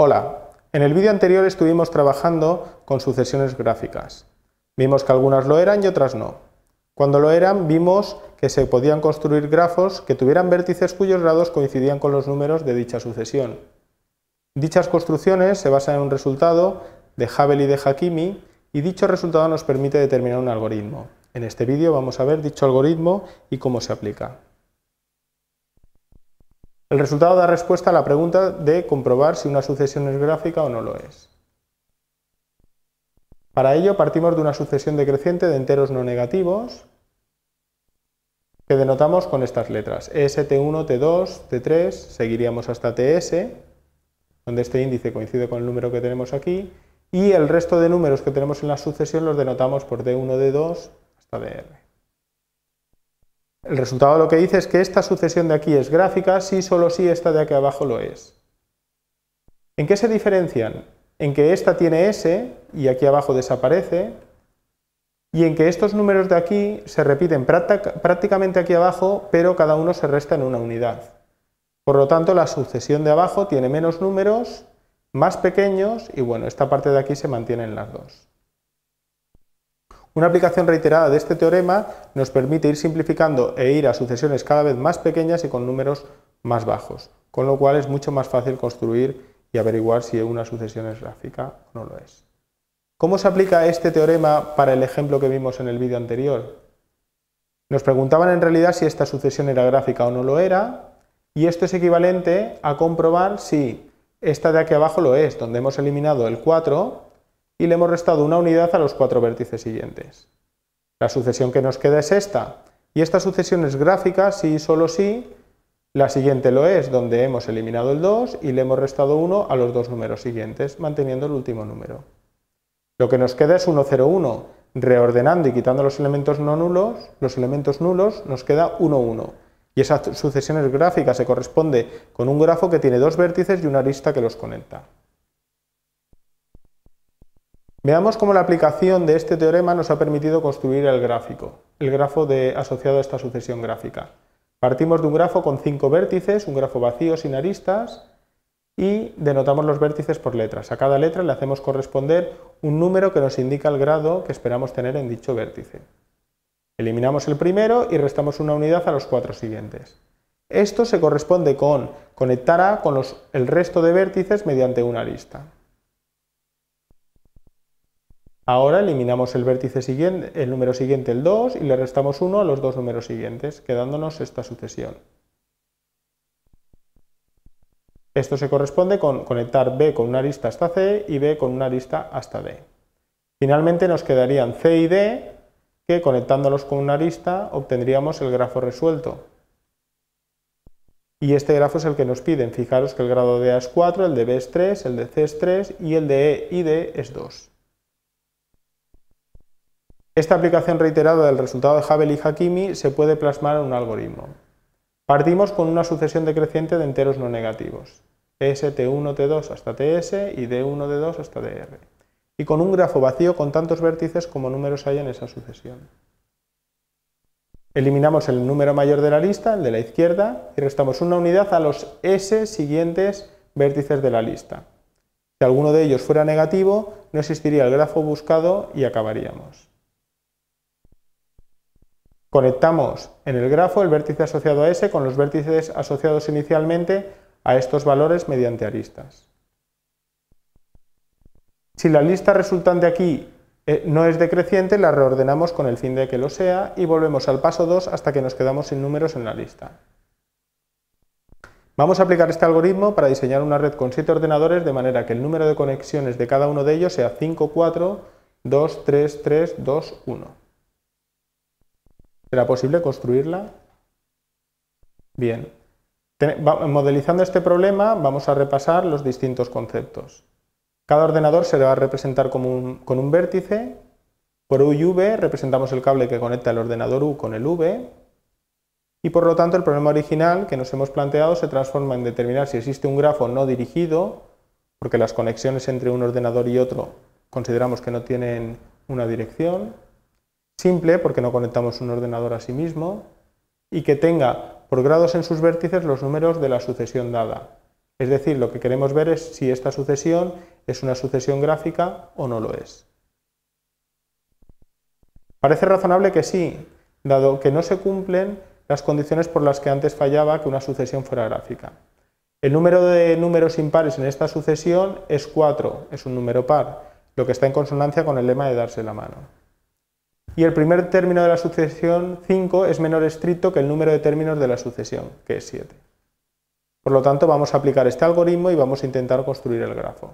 Hola, en el vídeo anterior estuvimos trabajando con sucesiones gráficas. Vimos que algunas lo eran y otras no. Cuando lo eran vimos que se podían construir grafos que tuvieran vértices cuyos grados coincidían con los números de dicha sucesión. Dichas construcciones se basan en un resultado de Havel y de Hakimi y dicho resultado nos permite determinar un algoritmo. En este vídeo vamos a ver dicho algoritmo y cómo se aplica. El resultado da respuesta a la pregunta de comprobar si una sucesión es gráfica o no lo es. Para ello partimos de una sucesión decreciente de enteros no negativos que denotamos con estas letras. E t 1 T2, T3, seguiríamos hasta TS, donde este índice coincide con el número que tenemos aquí, y el resto de números que tenemos en la sucesión los denotamos por D1, D2 hasta DR. El resultado lo que dice es que esta sucesión de aquí es gráfica si solo si esta de aquí abajo lo es. ¿En qué se diferencian? En que esta tiene S y aquí abajo desaparece, y en que estos números de aquí se repiten prácticamente aquí abajo, pero cada uno se resta en una unidad. Por lo tanto, la sucesión de abajo tiene menos números, más pequeños, y bueno, esta parte de aquí se mantiene en las dos. Una aplicación reiterada de este teorema nos permite ir simplificando e ir a sucesiones cada vez más pequeñas y con números más bajos, con lo cual es mucho más fácil construir y averiguar si una sucesión es gráfica o no lo es. ¿Cómo se aplica este teorema para el ejemplo que vimos en el vídeo anterior? Nos preguntaban en realidad si esta sucesión era gráfica o no lo era, y esto es equivalente a comprobar si esta de aquí abajo lo es, donde hemos eliminado el 4 y le hemos restado una unidad a los cuatro vértices siguientes. La sucesión que nos queda es esta, y esta sucesión es gráfica si y solo sí la siguiente lo es, donde hemos eliminado el 2 y le hemos restado 1 a los dos números siguientes, manteniendo el último número. Lo que nos queda es 1, 0, 1. Reordenando y quitando los elementos no nulos, los elementos nulos nos queda 1, 1. Y esa sucesión es gráfica, se corresponde con un grafo que tiene dos vértices y una arista que los conecta. Veamos cómo la aplicación de este teorema nos ha permitido construir el gráfico, el grafo asociado a esta sucesión gráfica. Partimos de un grafo con cinco vértices, un grafo vacío sin aristas, y denotamos los vértices por letras. A cada letra le hacemos corresponder un número que nos indica el grado que esperamos tener en dicho vértice. Eliminamos el primero y restamos una unidad a los cuatro siguientes. Esto se corresponde con conectar A con el resto de vértices mediante una arista. Ahora eliminamos el vértice siguiente, el número siguiente, el 2, y le restamos 1 a los dos números siguientes, quedándonos esta sucesión. Esto se corresponde con conectar B con una arista hasta C y B con una arista hasta D. Finalmente nos quedarían C y D, que conectándolos con una arista obtendríamos el grafo resuelto. Y este grafo es el que nos piden. Fijaros que el grado de A es 4, el de B es 3, el de C es 3 y el de E y D es 2. Esta aplicación reiterada del resultado de Havel y Hakimi se puede plasmar en un algoritmo. Partimos con una sucesión decreciente de enteros no negativos, S, T1, T2 hasta TS y D1, D2 hasta DR, y con un grafo vacío con tantos vértices como números hay en esa sucesión. Eliminamos el número mayor de la lista, el de la izquierda, y restamos una unidad a los S siguientes vértices de la lista. Si alguno de ellos fuera negativo, no existiría el grafo buscado y acabaríamos. Conectamos en el grafo el vértice asociado a S con los vértices asociados inicialmente a estos valores mediante aristas. Si la lista resultante aquí eh, no es decreciente, la reordenamos con el fin de que lo sea y volvemos al paso 2 hasta que nos quedamos sin números en la lista. Vamos a aplicar este algoritmo para diseñar una red con 7 ordenadores de manera que el número de conexiones de cada uno de ellos sea 5, 4, 2, 3, 3, 2, 1. ¿Será posible construirla? Bien. Modelizando este problema vamos a repasar los distintos conceptos. Cada ordenador se va a representar con un vértice. Por U y V representamos el cable que conecta el ordenador U con el V. Y por lo tanto el problema original que nos hemos planteado se transforma en determinar si existe un grafo no dirigido, porque las conexiones entre un ordenador y otro consideramos que no tienen una dirección simple, porque no conectamos un ordenador a sí mismo, y que tenga por grados en sus vértices los números de la sucesión dada. Es decir, lo que queremos ver es si esta sucesión es una sucesión gráfica o no lo es. Parece razonable que sí, dado que no se cumplen las condiciones por las que antes fallaba que una sucesión fuera gráfica. El número de números impares en esta sucesión es 4, es un número par, lo que está en consonancia con el lema de darse la mano y el primer término de la sucesión 5 es menor estricto que el número de términos de la sucesión, que es 7. Por lo tanto, vamos a aplicar este algoritmo y vamos a intentar construir el grafo.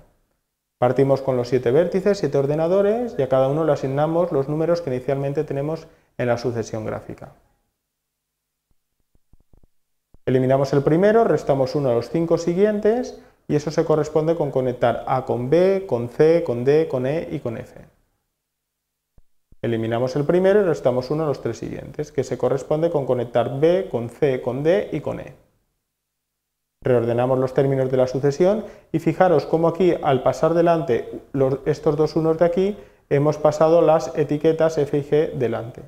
Partimos con los 7 vértices, 7 ordenadores y a cada uno le asignamos los números que inicialmente tenemos en la sucesión gráfica. Eliminamos el primero, restamos 1 a los 5 siguientes y eso se corresponde con conectar A con B, con C, con D, con E y con F. Eliminamos el primero y restamos uno a los tres siguientes, que se corresponde con conectar B con C, con D y con E. Reordenamos los términos de la sucesión y fijaros cómo aquí, al pasar delante estos dos unos de aquí, hemos pasado las etiquetas F y G delante.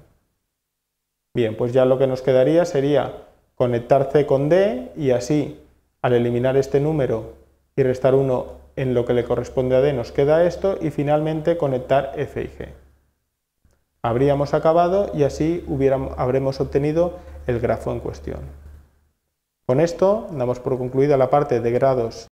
Bien, pues ya lo que nos quedaría sería conectar C con D y así, al eliminar este número y restar uno en lo que le corresponde a D, nos queda esto y finalmente conectar F y G habríamos acabado y así habremos obtenido el grafo en cuestión. Con esto damos por concluida la parte de grados